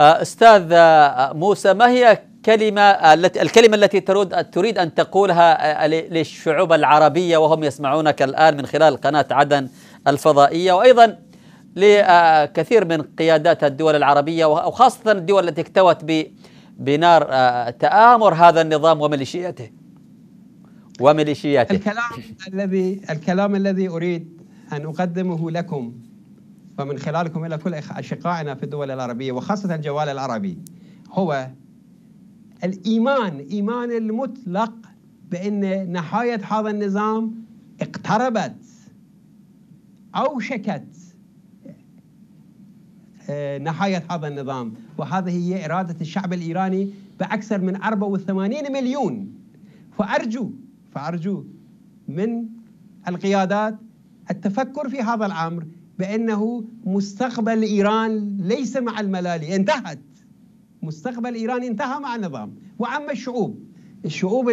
آه، استاذ آه، موسى ما هي كلمه آه، التي الكلمه التي ترد تريد ان تقولها للشعوب العربيه وهم يسمعونك الان من خلال قناه عدن الفضائيه وايضا لكثير من قيادات الدول العربيه وخاصه الدول التي اكتوت بنار تآمر هذا النظام وميليشياته وميليشياته الكلام الذي الكلام الذي اريد ان اقدمه لكم فمن خلالكم إلى كل أشقائنا في الدول العربية وخاصة الجوال العربي هو الإيمان إيمان المطلق بأن نهاية هذا النظام اقتربت أوشكت آه، نهاية هذا النظام وهذه هي إرادة الشعب الإيراني بأكثر من 84 مليون فأرجو فأرجو من القيادات التفكر في هذا الأمر بأنه مستقبل إيران ليس مع الملالي انتهت مستقبل إيران انتهى مع النظام وعم الشعوب الشعوب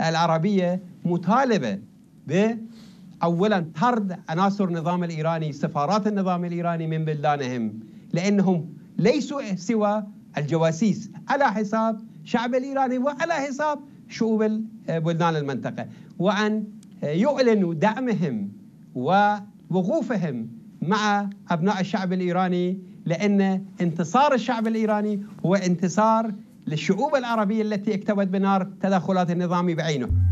العربية مطالبة ب أولا طرد عناصر النظام الإيراني سفارات النظام الإيراني من بلدانهم لأنهم ليسوا سوى الجواسيس على حساب الشعب الإيراني وعلى حساب شعوب بلدان المنطقة وأن يعلنوا دعمهم ووقوفهم مع أبناء الشعب الإيراني لأن انتصار الشعب الإيراني هو انتصار للشعوب العربية التي اكتوت بنار تدخلات النظام بعينه